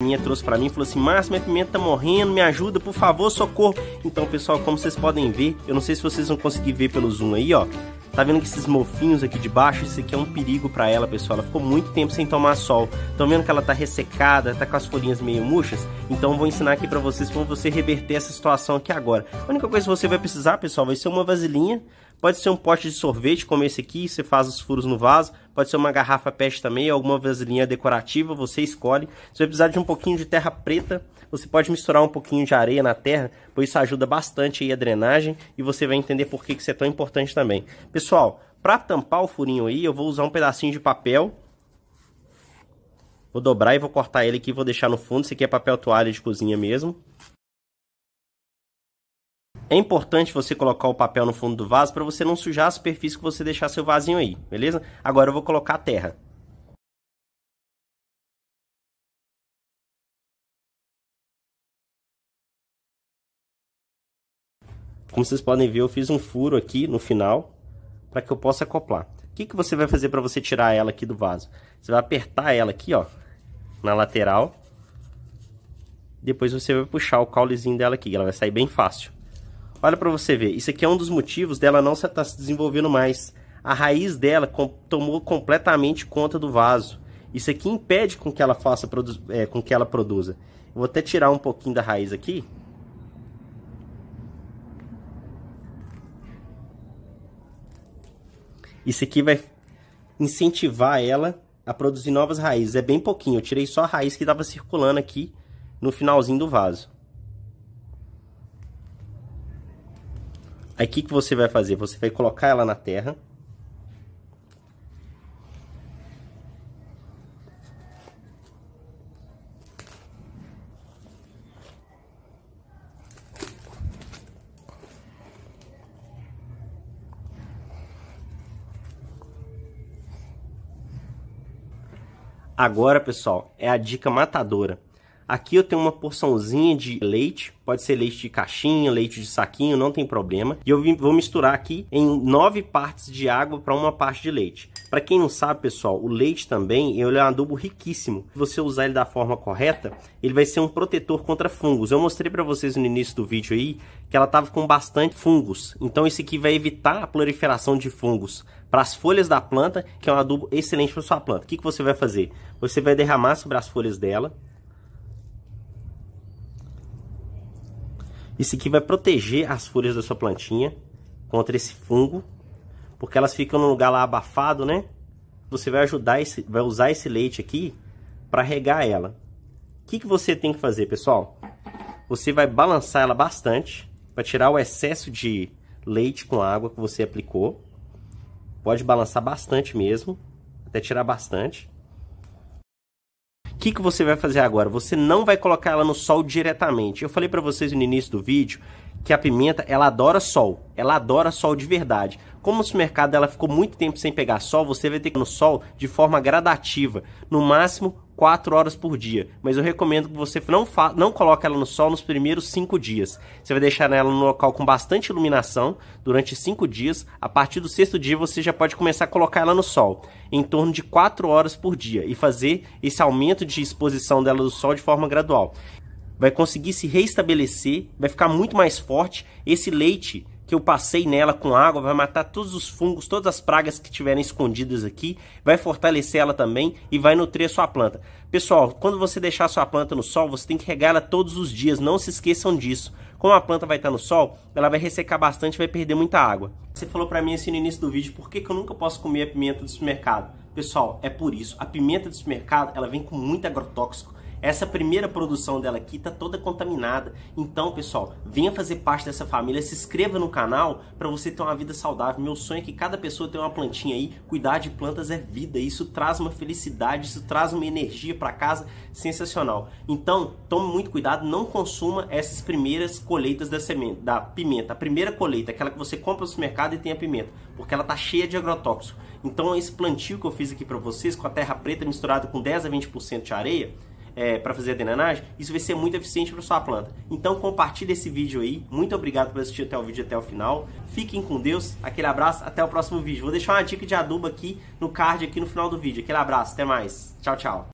minha trouxe para mim falou assim: Márcio, minha pimenta tá morrendo, me ajuda, por favor, socorro. Então, pessoal, como vocês podem ver, eu não sei se vocês vão conseguir ver pelo zoom aí, ó. Tá vendo que esses mofinhos aqui de baixo, isso aqui é um perigo para ela, pessoal. Ela ficou muito tempo sem tomar sol. Estão vendo que ela tá ressecada, tá com as folhinhas meio murchas? Então vou ensinar aqui para vocês como você reverter essa situação aqui agora. A única coisa que você vai precisar, pessoal, vai ser uma vasilhinha, pode ser um pote de sorvete como esse aqui, você faz os furos no vaso, pode ser uma garrafa PET também, alguma vasilhinha decorativa, você escolhe. Se você precisar de um pouquinho de terra preta, você pode misturar um pouquinho de areia na terra, pois isso ajuda bastante a drenagem e você vai entender por que, que isso é tão importante também. Pessoal, para tampar o furinho aí, eu vou usar um pedacinho de papel. Vou dobrar e vou cortar ele aqui, vou deixar no fundo. Isso aqui é papel toalha de cozinha mesmo. É importante você colocar o papel no fundo do vaso para você não sujar a superfície que você deixar seu vasinho aí, beleza? Agora eu vou colocar a terra. Como vocês podem ver, eu fiz um furo aqui no final para que eu possa acoplar. O que, que você vai fazer para você tirar ela aqui do vaso? Você vai apertar ela aqui, ó, na lateral. Depois você vai puxar o caulezinho dela aqui, ela vai sair bem fácil. Olha para você ver, isso aqui é um dos motivos dela não estar tá se desenvolvendo mais. A raiz dela com, tomou completamente conta do vaso. Isso aqui impede com que ela faça é, com que ela produza. vou até tirar um pouquinho da raiz aqui. Isso aqui vai incentivar ela a produzir novas raízes. É bem pouquinho, eu tirei só a raiz que estava circulando aqui no finalzinho do vaso. Aí o que, que você vai fazer? Você vai colocar ela na terra. Agora, pessoal, é a dica matadora. Aqui eu tenho uma porçãozinha de leite, pode ser leite de caixinha, leite de saquinho, não tem problema. E eu vou misturar aqui em nove partes de água para uma parte de leite. Para quem não sabe, pessoal, o leite também ele é um adubo riquíssimo. Se você usar ele da forma correta, ele vai ser um protetor contra fungos. Eu mostrei para vocês no início do vídeo aí que ela estava com bastante fungos. Então esse aqui vai evitar a proliferação de fungos para as folhas da planta, que é um adubo excelente para sua planta. O que, que você vai fazer? Você vai derramar sobre as folhas dela Isso aqui vai proteger as folhas da sua plantinha contra esse fungo, porque elas ficam num lugar lá abafado, né? Você vai ajudar esse, vai usar esse leite aqui para regar ela. O que, que você tem que fazer, pessoal? Você vai balançar ela bastante para tirar o excesso de leite com água que você aplicou. Pode balançar bastante mesmo, até tirar bastante que, que você vai fazer agora? Você não vai colocar ela no sol diretamente. Eu falei para vocês no início do vídeo que a pimenta, ela adora sol. Ela adora sol de verdade. Como no mercado ela ficou muito tempo sem pegar sol, você vai ter que ir no sol de forma gradativa. No máximo 4 horas por dia. Mas eu recomendo que você não, fa não coloque ela no sol nos primeiros 5 dias. Você vai deixar ela no local com bastante iluminação durante 5 dias. A partir do sexto dia você já pode começar a colocar ela no sol, em torno de 4 horas por dia, e fazer esse aumento de exposição dela do sol de forma gradual. Vai conseguir se reestabelecer, vai ficar muito mais forte. Esse leite que eu passei nela com água, vai matar todos os fungos, todas as pragas que tiverem escondidas aqui, vai fortalecer ela também e vai nutrir a sua planta. Pessoal, quando você deixar a sua planta no sol, você tem que regar ela todos os dias, não se esqueçam disso. Como a planta vai estar no sol, ela vai ressecar bastante, vai perder muita água. Você falou para mim assim no início do vídeo, por que, que eu nunca posso comer a pimenta do supermercado? Pessoal, é por isso. A pimenta do supermercado, ela vem com muito agrotóxico, essa primeira produção dela aqui tá toda contaminada. Então, pessoal, venha fazer parte dessa família, se inscreva no canal para você ter uma vida saudável. Meu sonho é que cada pessoa tenha uma plantinha aí. Cuidar de plantas é vida, isso traz uma felicidade, isso traz uma energia para casa sensacional. Então, tome muito cuidado, não consuma essas primeiras colheitas da semente, da pimenta. A primeira colheita, aquela que você compra no supermercado e tem a pimenta, porque ela tá cheia de agrotóxico. Então, esse plantio que eu fiz aqui para vocês com a terra preta misturada com 10 a 20% de areia, é, para fazer a drenagem, isso vai ser muito eficiente para sua planta. Então compartilhe esse vídeo aí. Muito obrigado por assistir até o vídeo até o final. Fiquem com Deus. Aquele abraço. Até o próximo vídeo. Vou deixar uma dica de adubo aqui no card aqui no final do vídeo. Aquele abraço. Até mais. Tchau, tchau.